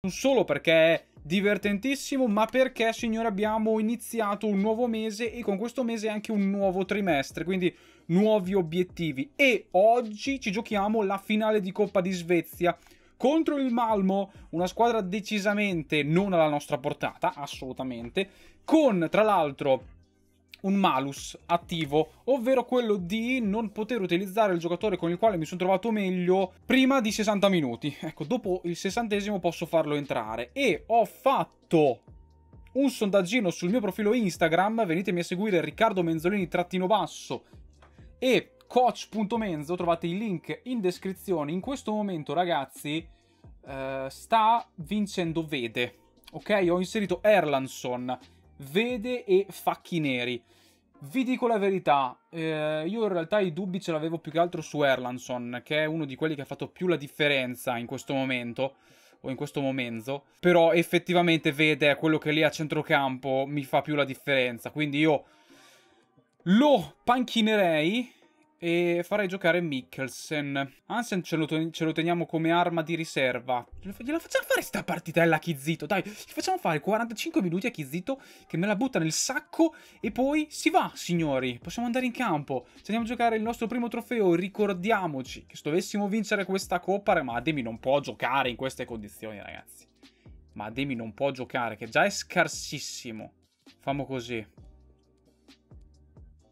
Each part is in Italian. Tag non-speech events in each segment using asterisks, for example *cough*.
non solo perché è divertentissimo, ma perché, signore, abbiamo iniziato un nuovo mese e con questo mese anche un nuovo trimestre, quindi nuovi obiettivi. E oggi ci giochiamo la finale di Coppa di Svezia contro il Malmo, una squadra decisamente non alla nostra portata, assolutamente, con tra l'altro un malus attivo, ovvero quello di non poter utilizzare il giocatore con il quale mi sono trovato meglio prima di 60 minuti. Ecco, dopo il sessantesimo posso farlo entrare. E ho fatto un sondaggino sul mio profilo Instagram, venitemi a seguire Riccardo Menzolini trattino basso e coach.menzo, trovate il link in descrizione. In questo momento, ragazzi, eh, sta vincendo Vede. Ok, ho inserito Erlandson vede e facchi neri. Vi dico la verità, eh, io in realtà i dubbi ce l'avevo più che altro su Erlandson, che è uno di quelli che ha fatto più la differenza in questo momento, o in questo momento, però effettivamente vede quello che lì a centrocampo mi fa più la differenza, quindi io lo panchinerei e farei giocare Mikkelsen. Ansen ce lo, ce lo, teniamo come arma di riserva. Gliela facciamo fare sta partitella a Kizito, dai. Gli facciamo fare 45 minuti a Kizito che me la butta nel sacco e poi si va, signori. Possiamo andare in campo. Ci andiamo a giocare il nostro primo trofeo. Ricordiamoci che se dovessimo vincere questa coppa, ma Demi non può giocare in queste condizioni, ragazzi. Ma Demi non può giocare, che già è scarsissimo. Famo così.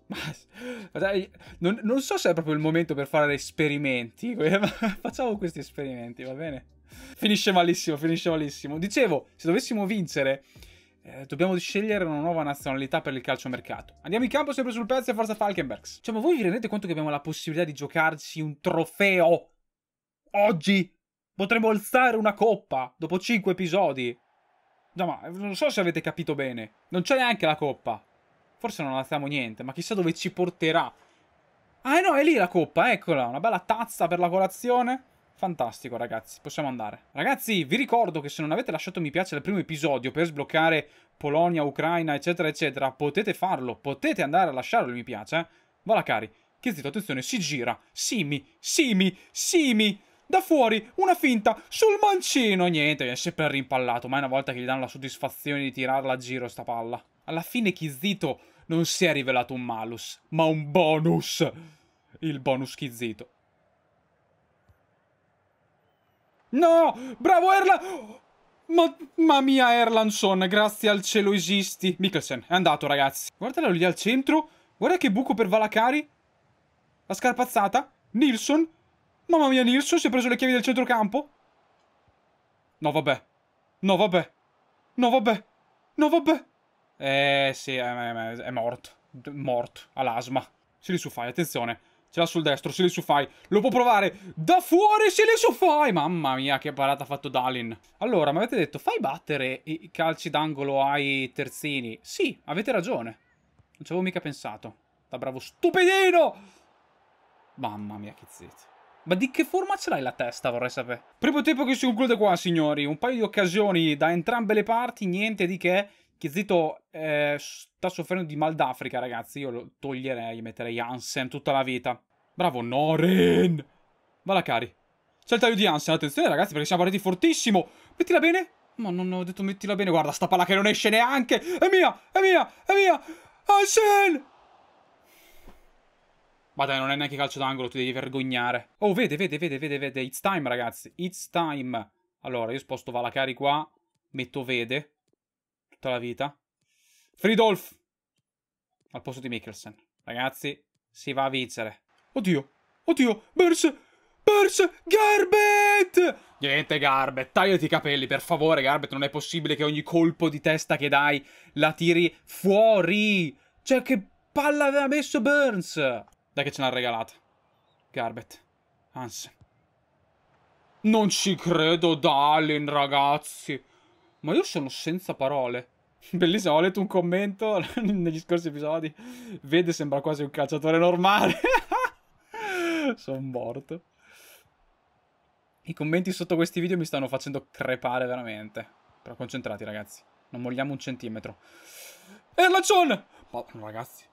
Ma, non, non, so se è proprio il momento per fare esperimenti. *laughs* Facciamo questi esperimenti, va bene? Finisce malissimo, finisce malissimo. Dicevo, se dovessimo vincere, eh, dobbiamo scegliere una nuova nazionalità per il calciomercato. Andiamo in campo sempre sul pezzo e forza Falkenbergs. Cioè, ma voi vi rendete conto che abbiamo la possibilità di giocarci un trofeo? Oggi! Potremmo alzare una coppa dopo 5 episodi. No, ma non so se avete capito bene. Non c'è neanche la coppa forse non alziamo niente, ma chissà dove ci porterà. Ah, eh no, è lì la coppa, eccola, una bella tazza per la colazione. Fantastico, ragazzi, possiamo andare. Ragazzi, vi ricordo che se non avete lasciato mi piace al primo episodio per sbloccare Polonia, Ucraina, eccetera, eccetera, potete farlo, potete andare a lasciarlo il mi piace, eh. Voilà, cari. Che zitto, attenzione, si gira. Simi, Simi, Simi. Da fuori, una finta, sul mancino. Niente, è sempre rimpallato, ma è una volta che gli danno la soddisfazione di tirarla a giro sta palla. Alla fine Chizito non si è rivelato un malus, ma un bonus. Il bonus schizzito. No! Bravo Erla! mamma mia Erlanson, grazie al cielo esisti. Mikkelsen, è andato ragazzi. Guardalo lì al centro. Guarda che buco per Valacari. La scarpazzata. Nilsson. Mamma mia Nilsson si è preso le chiavi del centrocampo. No vabbè. No vabbè. No vabbè. No vabbè. Eh sì, è, eh, è morto. Morto, all'asma. Se li su fai, attenzione. Ce l'ha sul destro, se li su fai. Lo può provare. Da fuori se li su fai. Mamma mia, che parata ha fatto Dalin. Allora, mi avete detto, fai battere i calci d'angolo ai terzini. Sì, avete ragione. Non ci avevo mica pensato. Da bravo stupidino. Mamma mia, che zitto. Ma di che forma ce l'hai la testa, vorrei sapere. Primo tempo che si conclude qua, signori. Un paio di occasioni da entrambe le parti, niente di che. Che zitto eh, sta soffrendo di mal d'Africa, ragazzi. Io lo toglierei e metterei Ansem tutta la vita. Bravo, Noren! Valakari. C'è il taglio di Ansem. Attenzione, ragazzi, perché siamo partiti fortissimo. Mettila bene. Ma non ho detto mettila bene. Guarda, sta palla che non esce neanche. È mia, è mia, è mia. Ansem! Ma dai, non è neanche calcio d'angolo, ti devi vergognare. Oh, vede, vede, vede, vede, vede. It's time, ragazzi. It's time. Allora, io sposto Valakari qua. Metto vede tutta la vita. Fridolf al posto di Mikkelsen. Ragazzi, si va a vincere. Oddio, oddio, Bers, Bers, Garbet! Niente Garbet, tagliati i capelli, per favore Garbet, non è possibile che ogni colpo di testa che dai la tiri fuori! Cioè, che palla aveva messo Burns! Dai che ce l'ha regalata. Garbet, Hans. Non ci credo, Dallin, ragazzi. Ma io sono senza parole. *laughs* Bellissimo, ho letto un commento *laughs* negli scorsi episodi. Vede, sembra quasi un calciatore normale. *laughs* sono morto. I commenti sotto questi video mi stanno facendo crepare veramente. Però concentrati, ragazzi. Non mogliamo un centimetro. Erlaccion! Eh, Ma oh, ragazzi.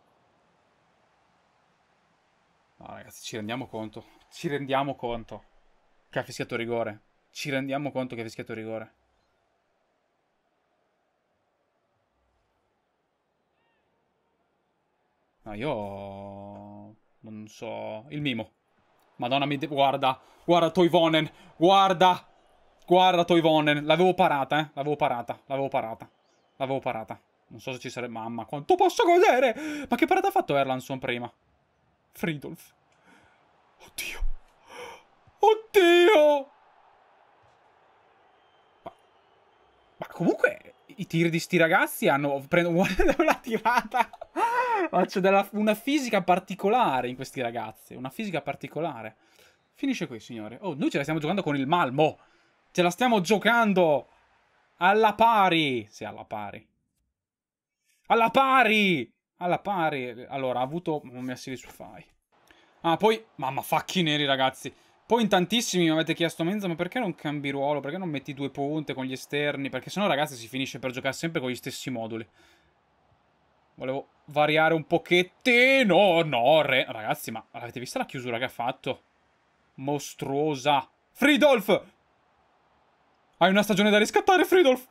No, ragazzi, ci rendiamo conto. Ci rendiamo conto che ha fischiato rigore. Ci rendiamo conto che ha fischiato rigore. No, io... Non so... Il mimo. Madonna, mi... Guarda. Guarda Toivonen. Guarda. Guarda Toivonen. L'avevo parata, eh. L'avevo parata. L'avevo parata. L'avevo parata. Non so se ci sarebbe... Mamma, quanto posso godere! Ma che parata ha fatto Erlandson prima? Fridolf. Oddio. Oddio! Ma, ma comunque i tir di sti ragazzi hanno. Prendo *laughs* una tirata. Faccio della, una fisica particolare in questi ragazzi. Una fisica particolare. Finisce qui, signore. Oh, noi ce la stiamo giocando con il Malmo. Ce la stiamo giocando. Alla pari. Sì, alla pari. Alla pari. Alla pari. Allora, ha avuto. Non mi assili su fai. Ah, poi. Mamma, facchi neri, ragazzi. Poi in tantissimi mi avete chiesto Menza ma perché non cambi ruolo? Perché non metti due punte con gli esterni? Perché sennò ragazzi si finisce per giocare sempre con gli stessi moduli. Volevo variare un pochettino. No, re... ragazzi, ma avete visto la chiusura che ha fatto? Mostruosa. Fridolf! Hai una stagione da riscattare, Fridolf!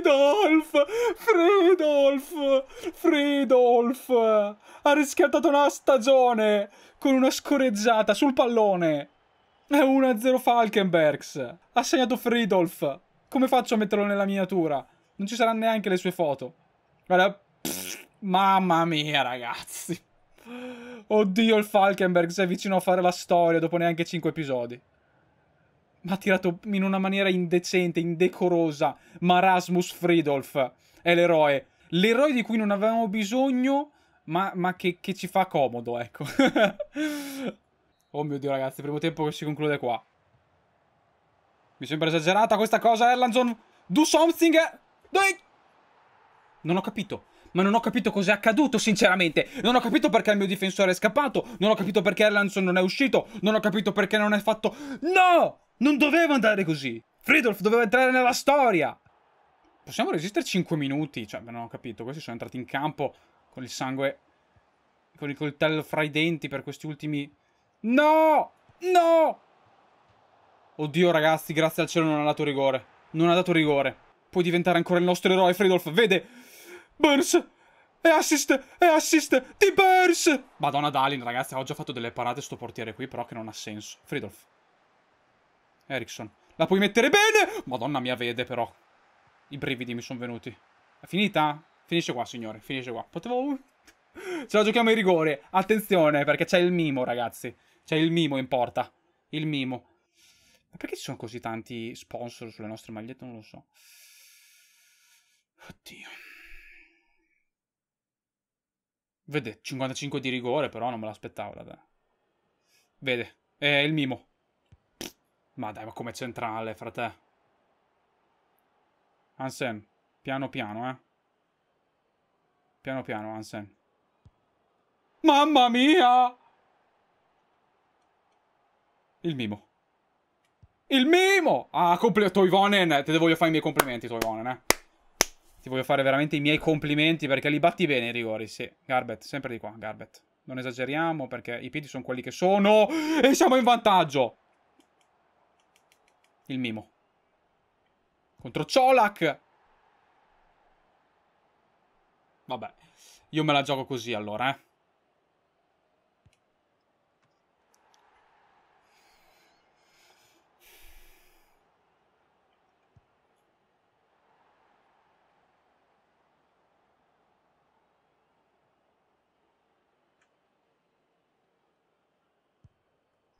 Fredolf! Fredolf! Fredolf! Ha riscattato una stagione con una scoreggiata sul pallone. È 1-0 Falkenbergs. Ha segnato Fridolf. Come faccio a metterlo nella miniatura? Non ci saranno neanche le sue foto. Guarda, pff, mamma mia, ragazzi. Oddio, il Falkenbergs è vicino a fare la storia dopo neanche 5 episodi ha tirato in una maniera indecente, indecorosa, ma Rasmus Fridolf è l'eroe. L'eroe di cui non avevamo bisogno, ma, ma che, che, ci fa comodo, ecco. *laughs* oh mio Dio, ragazzi, primo tempo che si conclude qua. Mi sembra esagerata questa cosa, Erlandson. Do something! Do it! Non ho capito. Ma non ho capito cos'è accaduto, sinceramente. Non ho capito perché il mio difensore è scappato. Non ho capito perché Erlandson non è uscito. Non ho capito perché non è fatto... No! Non doveva andare così. Fridolf doveva entrare nella storia. Possiamo resistere 5 minuti? Cioè, non ho capito. Questi sono entrati in campo con il sangue... Con il coltello fra i denti per questi ultimi... No! No! Oddio, ragazzi, grazie al cielo non ha dato rigore. Non ha dato rigore. Puoi diventare ancora il nostro eroe, Fridolf. Vede! Burns! E assist! E assist! Di Burns! Madonna Dalin, ragazzi, ho già fatto delle parate sto portiere qui, però che non ha senso. Fridolf, Ericsson. La puoi mettere bene? Madonna mia vede però. I brividi mi sono venuti. È finita? Finisce qua, signore. Finisce qua. Potevo... Ce *laughs* la giochiamo in rigore. Attenzione, perché c'è il mimo, ragazzi. C'è il mimo in porta. Il mimo. Ma perché ci sono così tanti sponsor sulle nostre magliette? Non lo so. Oddio. Vede, 55 di rigore, però non me l'aspettavo, vabbè. Vede, è il mimo. Ma dai, ma come centrale, frate? Hansen, piano piano, eh. Piano piano, Hansen. Mamma mia! Il mimo. Il mimo! Ah, complimenti, Toivonen, te voglio fare i miei complimenti, Toivonen, eh. Ti voglio fare veramente i miei complimenti perché li batti bene i rigori, sì. Garbet, sempre di qua, Garbet. Non esageriamo perché i piedi sono quelli che sono e siamo in vantaggio il Mimo. Contro Ciolac. Vabbè, io me la gioco così allora, eh.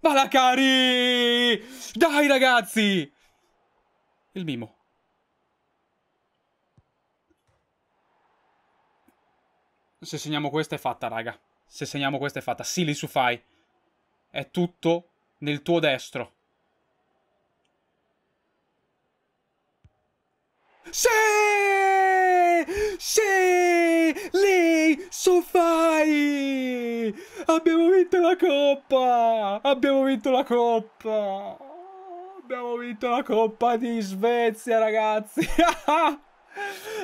Palacari! Dai ragazzi! Il mimo. Se segniamo questa è fatta, raga. Se segniamo questa è fatta. Sì, li su fai. È tutto nel tuo destro. Sì! Sì! lì, Sofai! Abbiamo vinto la coppa! Abbiamo vinto la coppa! Abbiamo vinto la coppa di Svezia, ragazzi! *laughs*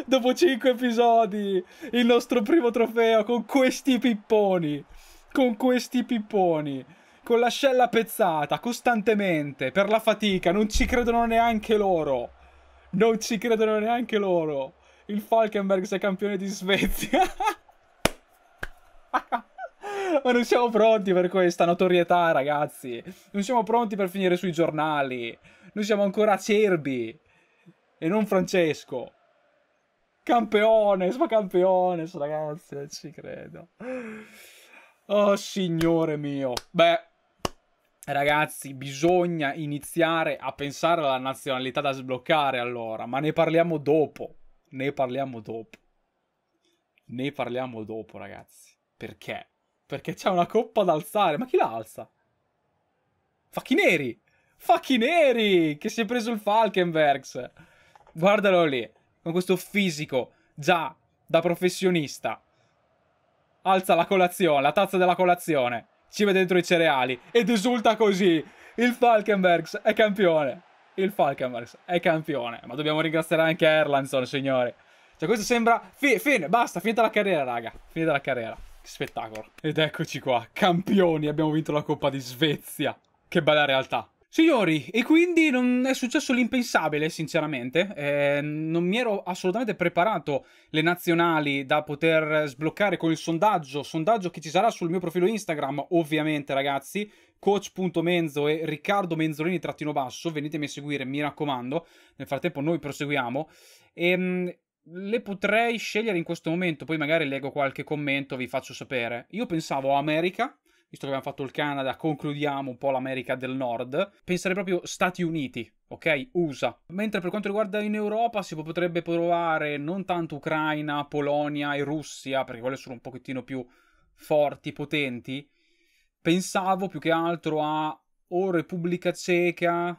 Dopo 5 episodi, il nostro primo trofeo con questi pipponi! Con questi pipponi! Con l'ascella pezzata, costantemente, per la fatica, non ci credono neanche loro! Non ci credono neanche loro! il Falkenberg sei campione di Svezia. *laughs* Ma non siamo pronti per questa notorietà, ragazzi. Non siamo pronti per finire sui giornali. Noi siamo ancora acerbi. E non Francesco. Campeones, ma campeones, ragazzi, non ci credo. Oh, signore mio. Beh, ragazzi, bisogna iniziare a pensare alla nazionalità da sbloccare allora, ma ne parliamo dopo ne parliamo dopo. Ne parliamo dopo, ragazzi. Perché? Perché c'è una coppa da alzare. Ma chi la alza? Facchi neri! Facchi neri! Che si è preso il Falkenbergs. Guardalo lì. Con questo fisico. Già, da professionista. Alza la colazione, la tazza della colazione. Ci vede dentro i cereali. Ed esulta così. Il Falkenbergs è campione il Falkenbergs è campione. Ma dobbiamo ringraziare anche Erlandson, signori. Cioè, questo sembra... Fi fine, basta, finita la carriera, raga. Finita la carriera. Che spettacolo. Ed eccoci qua, campioni. Abbiamo vinto la Coppa di Svezia. Che bella realtà. Signori, e quindi non è successo l'impensabile, sinceramente. Eh, non mi ero assolutamente preparato le nazionali da poter sbloccare con il sondaggio, sondaggio che ci sarà sul mio profilo Instagram, ovviamente ragazzi, coach.menzo e Riccardo Menzolini-basso, venitemi a seguire, mi raccomando. Nel frattempo noi proseguiamo. E, ehm, le potrei scegliere in questo momento, poi magari leggo qualche commento, vi faccio sapere. Io pensavo America, visto che abbiamo fatto il Canada, concludiamo un po' l'America del Nord, pensare proprio Stati Uniti, ok? USA. Mentre per quanto riguarda in Europa si potrebbe provare non tanto Ucraina, Polonia e Russia, perché quelle sono un pochettino più forti, potenti. Pensavo più che altro a o Repubblica Ceca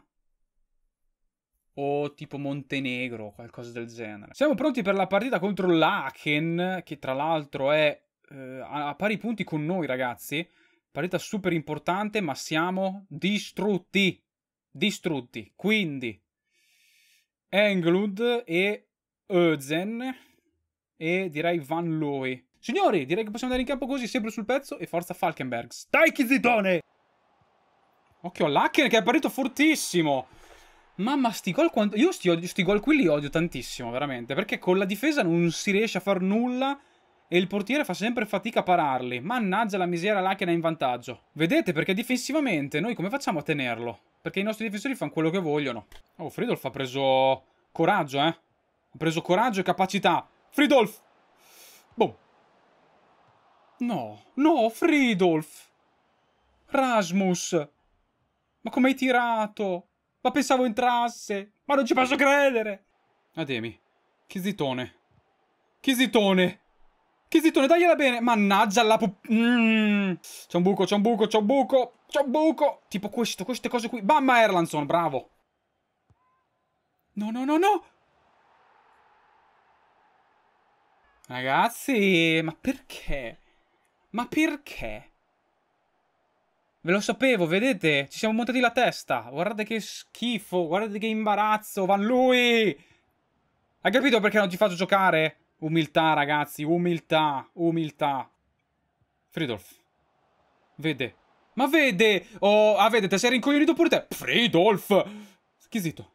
o tipo Montenegro, qualcosa del genere. Siamo pronti per la partita contro l'Aken, che tra l'altro è eh, a pari punti con noi, ragazzi Partita super importante, ma siamo distrutti. Distrutti. Quindi Englund e Özen e direi Van Looy. Signori, direi che possiamo andare in campo così, sempre sul pezzo e forza Falkenberg. Stai zitone! Occhio all'Hacken che è apparito fortissimo! Mamma, sti gol quanto... Io sti, sti gol qui li odio tantissimo, veramente, perché con la difesa non si riesce a far nulla e il portiere fa sempre fatica a pararli. Mannaggia la misera là che ne è in vantaggio. Vedete perché difensivamente noi come facciamo a tenerlo? Perché i nostri difensori fanno quello che vogliono. Oh, Fridolf ha preso coraggio, eh. Ha preso coraggio e capacità. Fridolf! Boom. No, no, Fridolf! Rasmus! Ma come hai tirato? Ma pensavo entrasse! Ma non ci posso credere! Ademi, che zitone. Che zitone! Chizitone, dagliela bene. Mannaggia la pup... Mm. C'è un buco, c'è un buco, c'è un buco. C'è un buco. Tipo questo, queste cose qui. Bamba Erlandson, bravo. No, no, no, no. Ragazzi, ma perché? Ma perché? Ve lo sapevo, vedete? Ci siamo montati la testa. Guardate che schifo, guardate che imbarazzo. Van lui! Hai capito perché non ti faccio giocare? Umiltà, ragazzi, umiltà, umiltà. Fridolf. Vede. Ma vede! Oh, ah, vede, te sei rincoglionito pure te. Fridolf! Squisito.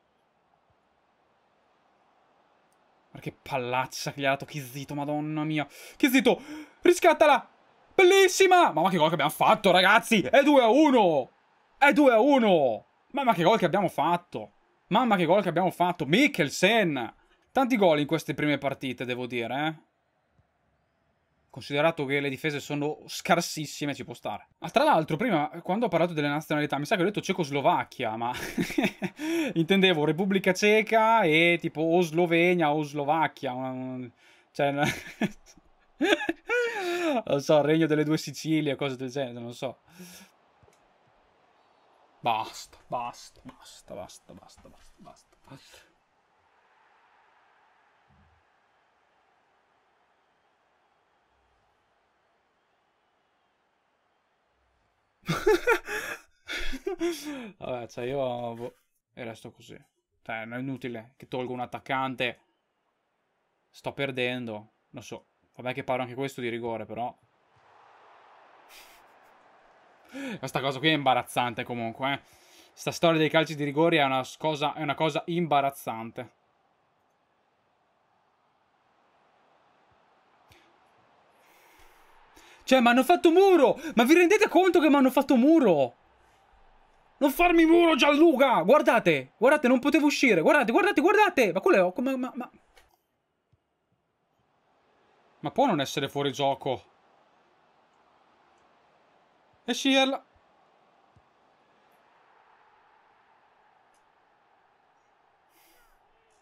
Ma che pallaccia che gli ha dato Chisito, madonna mia. Chisito, riscattala! Bellissima! Mamma che gol che abbiamo fatto, ragazzi! È 2 a 1! È 2 a 1! Mamma che gol che abbiamo fatto! Mamma che gol che abbiamo fatto! Mikkelsen! Tanti gol in queste prime partite, devo dire, eh? Considerato che le difese sono scarsissime, ci può stare. ah, tra l'altro, prima, quando ho parlato delle nazionalità, mi sa che ho detto Cecoslovacchia, ma *laughs* intendevo Repubblica Ceca e tipo o Slovenia o Slovacchia. Cioè, *laughs* non so, Regno delle Due Sicilie, cose del genere, non so. Basta, basta, basta, basta, basta, basta, basta. *laughs* Vabbè, cioè io boh, e resto così. Cioè, non è inutile che tolgo un attaccante. Sto perdendo. Non so. Vabbè che parlo anche questo di rigore, però. *laughs* Questa cosa qui è imbarazzante comunque, eh. Sta storia dei calci di rigore è una cosa, è una cosa imbarazzante. Cioè, mi hanno fatto muro! Ma vi rendete conto che mi hanno fatto muro? Non farmi muro, Gianluca! Guardate! Guardate, non potevo uscire! Guardate, guardate, guardate! Ma quello è... Ma, ma, ma... ma può non essere fuori gioco? E Shirl...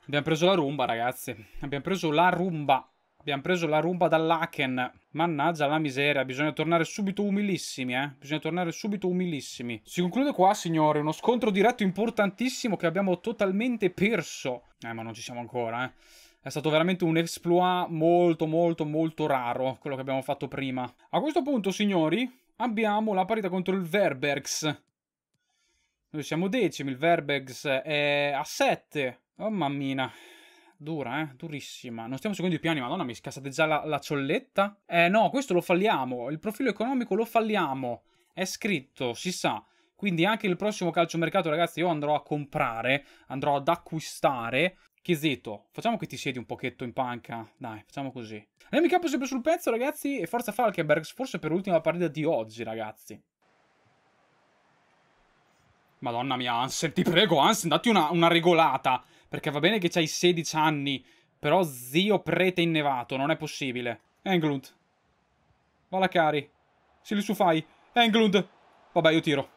Abbiamo preso la rumba, ragazzi. Abbiamo preso la rumba. Abbiamo preso la rumba dall'Aken. Mannaggia la miseria, bisogna tornare subito umilissimi, eh. Bisogna tornare subito umilissimi. Si conclude qua, signore, uno scontro diretto importantissimo che abbiamo totalmente perso. Eh, ma non ci siamo ancora, eh. È stato veramente un exploit molto, molto, molto raro, quello che abbiamo fatto prima. A questo punto, signori, abbiamo la parità contro il Verbergs. Noi siamo decimi, il Verbergs è a 7. Oh mammina dura, eh, durissima. Non stiamo seguendo i piani, madonna, mi scassate già la, la ciolletta? Eh, no, questo lo falliamo, il profilo economico lo falliamo. È scritto, si sa. Quindi anche il prossimo calciomercato, ragazzi, io andrò a comprare, andrò ad acquistare. Chieseto, facciamo che ti siedi un pochetto in panca. Dai, facciamo così. Nel mi capo sempre sul pezzo, ragazzi, e forza Falkenbergs, forse per l'ultima partita di oggi, ragazzi. Madonna mia, Ansel, ti prego, Ansel, datti una, una regolata. Perché va bene che c'hai 16 anni, però zio prete innevato, non è possibile. Englund. Valakari. Se li su fai. Englund. Vabbè, io tiro.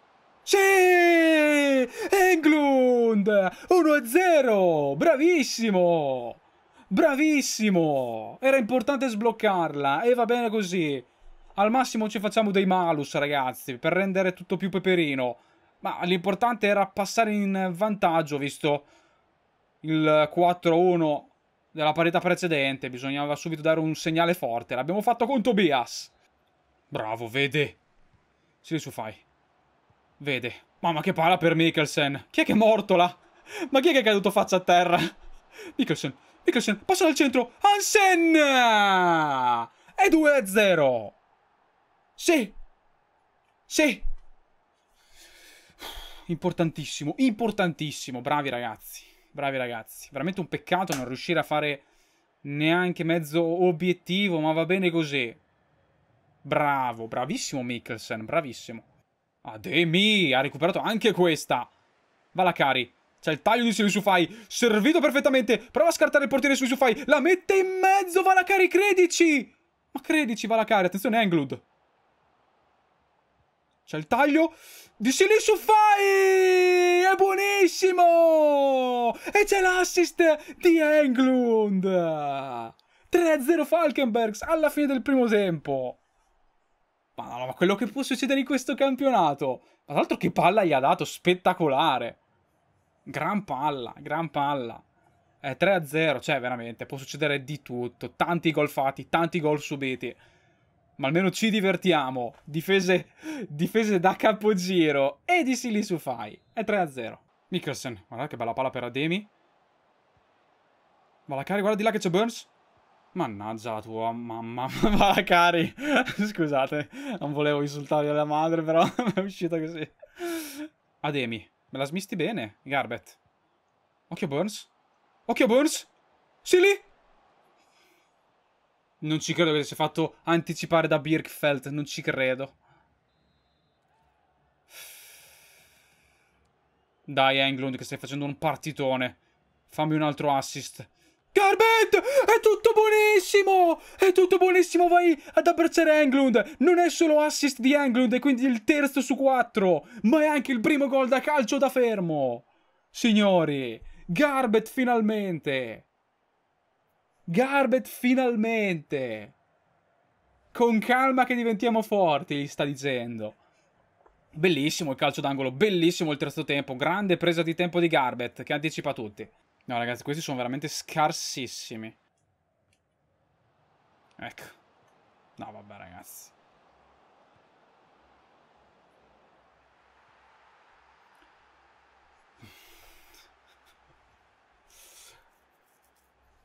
Sì! Englund! 1-0! Bravissimo! Bravissimo! Era importante sbloccarla e va bene così. Al massimo ci facciamo dei malus, ragazzi, per rendere tutto più peperino. Ma l'importante era passare in vantaggio, visto il 4-1 della parità precedente, bisognava subito dare un segnale forte. L'abbiamo fatto con Tobias. Bravo, vede. Sì, su fai. Vede. Mamma che pala per Mikkelsen. Chi è che è morto là? Ma chi è che è caduto faccia a terra? Mikkelsen, Mikkelsen, passa dal centro. Hansen! E 2-0. Sì. Sì. Importantissimo, importantissimo. Bravi ragazzi bravi ragazzi. Veramente un peccato non riuscire a fare neanche mezzo obiettivo, ma va bene così. Bravo, bravissimo Mikkelsen, bravissimo. Ademi ah, ha recuperato anche questa. Valakari. C'è il taglio di Suisufai, servito perfettamente. Prova a scartare il portiere Suisufai. la mette in mezzo Valakari, credici! Ma credici Valakari, attenzione Englund. C'è il taglio di Silisu Fai! È buonissimo! E c'è l'assist di Englund! 3-0 Falkenbergs alla fine del primo tempo. Ma, no, ma quello che può succedere in questo campionato. Ma tra l'altro che palla gli ha dato, spettacolare. Gran palla, gran palla. È 3-0, cioè veramente, può succedere di tutto. Tanti gol fatti, tanti gol subiti ma almeno ci divertiamo. Difese, difese da capogiro e di Silly su Fai. È 3-0. Mikkelsen, guarda che bella palla per Ademi. Valakari, guarda di là che c'è Burns. Mannaggia la tua mamma, *laughs* Valakari. *laughs* Scusate, non volevo insultare la madre, però *laughs* è uscita così. Ademi, me la smisti bene, Garbet. Occhio Burns. Occhio Burns. Silly. Non ci credo che si sia fatto anticipare da Birkfeld, non ci credo. Dai Englund che stai facendo un partitone. Fammi un altro assist. Garbett! È tutto buonissimo! È tutto buonissimo, vai ad abbracciare Englund! Non è solo assist di Englund, e quindi il terzo su quattro, ma è anche il primo gol da calcio da fermo! Signori, Garbett finalmente! Garbet finalmente! Con calma che diventiamo forti, gli sta dicendo. Bellissimo il calcio d'angolo, bellissimo il terzo tempo, grande presa di tempo di Garbet che anticipa tutti. No ragazzi, questi sono veramente scarsissimi. Ecco. No vabbè ragazzi.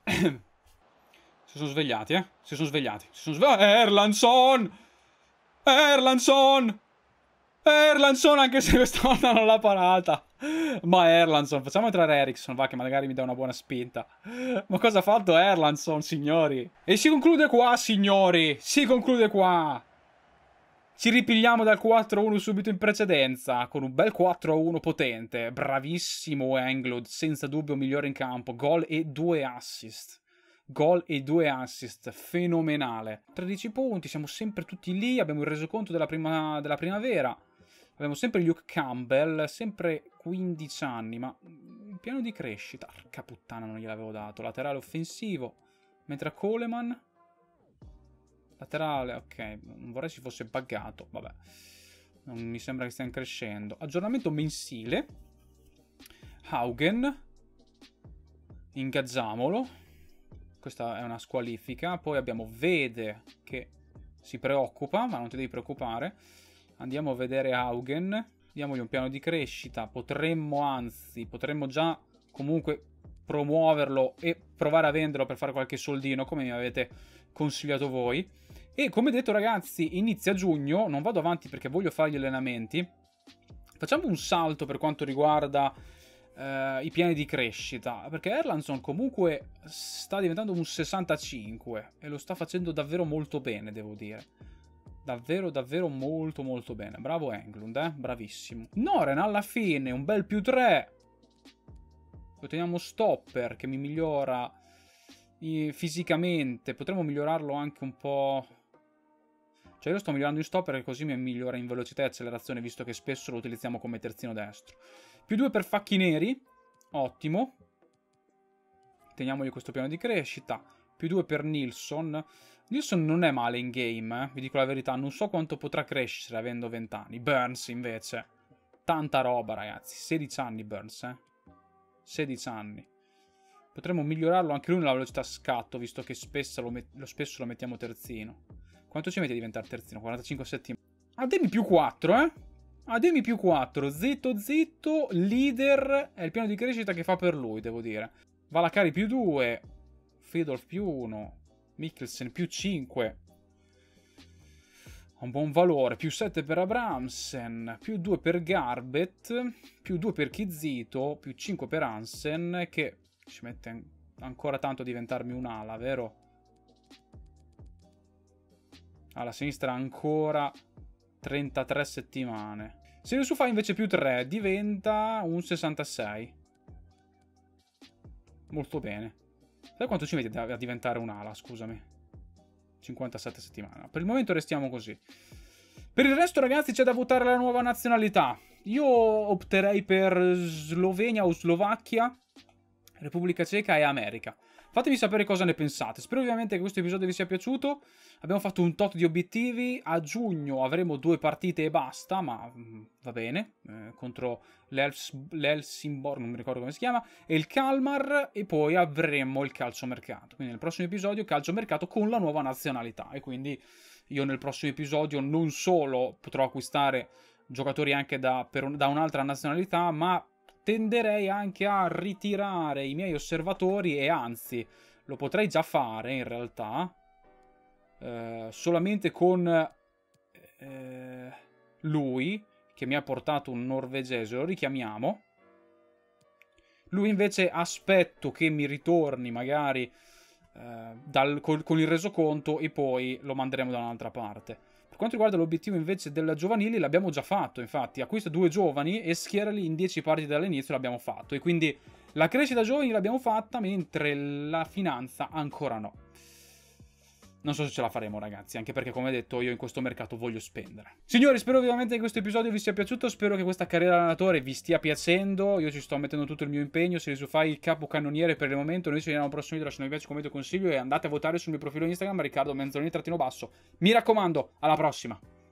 Ahem. *clears throat* Si sono svegliati, eh? Si sono svegliati. Si sono svegliati. Eh, Erlandson! Erlandson! Erlandson, anche se questa volta non l'ha parata. Ma Erlandson, facciamo entrare Ericsson, va che magari mi dà una buona spinta. Ma cosa ha fatto Erlandson, signori? E si conclude qua, signori. Si conclude qua. Ci ripigliamo dal 4-1 subito in precedenza, con un bel 4-1 potente. Bravissimo Englund, senza dubbio migliore in campo. Gol e due assist gol e due assist, fenomenale. 13 punti, siamo sempre tutti lì, abbiamo il resoconto della, prima, della primavera. Abbiamo sempre Luke Campbell, sempre 15 anni, ma il piano di crescita, arca puttana non gliel'avevo dato, laterale offensivo, mentre a Coleman, laterale, ok, non vorrei si fosse buggato, vabbè, non mi sembra che stiano crescendo. Aggiornamento mensile, Haugen, ingaggiamolo, questa è una squalifica. Poi abbiamo Vede che si preoccupa, ma non ti devi preoccupare. Andiamo a vedere Haugen, diamogli un piano di crescita. Potremmo, anzi, potremmo già comunque promuoverlo e provare a venderlo per fare qualche soldino, come mi avete consigliato voi. E come detto ragazzi, inizia giugno, non vado avanti perché voglio fare gli allenamenti. Facciamo un salto per quanto riguarda eh, i piani di crescita, perché Erlandson comunque sta diventando un 65 e lo sta facendo davvero molto bene, devo dire. Davvero, davvero molto, molto bene. Bravo Englund, eh? Bravissimo. Noren alla fine, un bel più 3. Otteniamo Stopper che mi migliora fisicamente. Potremmo migliorarlo anche un po'... Cioè io sto migliorando in stopper così mi migliora in velocità e accelerazione, visto che spesso lo utilizziamo come terzino destro. Più 2 per facchi neri. Ottimo. Teniamogli questo piano di crescita. Più 2 per Nilsson. Nilsson non è male in game, eh? vi dico la verità. Non so quanto potrà crescere avendo 20 anni. Burns, invece. Tanta roba, ragazzi. 16 anni Burns, eh. 16 anni. Potremmo migliorarlo anche lui nella velocità scatto, visto che spesso lo, lo, spesso lo mettiamo terzino. Quanto ci mette a diventare terzino? 45 settimane. Ah, dammi più 4, eh. Ademi ah, più 4, zitto zitto, leader, è il piano di crescita che fa per lui, devo dire. Valakari più 2, Fedolf più 1, Mikkelsen più 5. ha Un buon valore, più 7 per Abramsen, più 2 per Garbet, più 2 per Kizito, più 5 per Hansen, che ci mette ancora tanto a diventarmi un'ala, vero? Alla sinistra ancora 33 settimane. Se su fa invece più 3 diventa un 66. Molto bene. Sai quanto ci mette a diventare un'ala, scusami? 57 settimane. Per il momento restiamo così. Per il resto, ragazzi, c'è da votare la nuova nazionalità. Io opterei per Slovenia o Slovacchia, Repubblica Ceca e America. Fatemi sapere cosa ne pensate. Spero ovviamente che questo episodio vi sia piaciuto. Abbiamo fatto un tot di obiettivi. A giugno avremo due partite e basta, ma mm, va bene. Eh, contro l'Elsinborn, non mi ricordo come si chiama, e il Kalmar. E poi avremo il calciomercato. Quindi nel prossimo episodio calciomercato con la nuova nazionalità. E quindi io nel prossimo episodio non solo potrò acquistare giocatori anche da, per, da un'altra nazionalità, ma tenderei anche a ritirare i miei osservatori e anzi lo potrei già fare in realtà eh, solamente con eh, lui che mi ha portato un norvegese, lo richiamiamo. Lui invece aspetto che mi ritorni magari eh, dal, col, con il resoconto e poi lo manderemo da un'altra parte. Per quanto riguarda l'obiettivo invece della giovanile, l'abbiamo già fatto, infatti, acquista due giovani e schierali in 10 parti dall'inizio, l'abbiamo fatto. E quindi la crescita giovani l'abbiamo fatta, mentre la finanza ancora no. Non so se ce la faremo ragazzi, anche perché come detto io in questo mercato voglio spendere. Signori, spero vivamente che questo episodio vi sia piaciuto, spero che questa carriera allenatore vi stia piacendo, io ci sto mettendo tutto il mio impegno, se su fai il capo cannoniere per il momento, noi ci vediamo al prossimo video, lasciate un piace, commento e consiglio e andate a votare sul mio profilo Instagram Riccardo Menzolini trattino basso. Mi raccomando, alla prossima!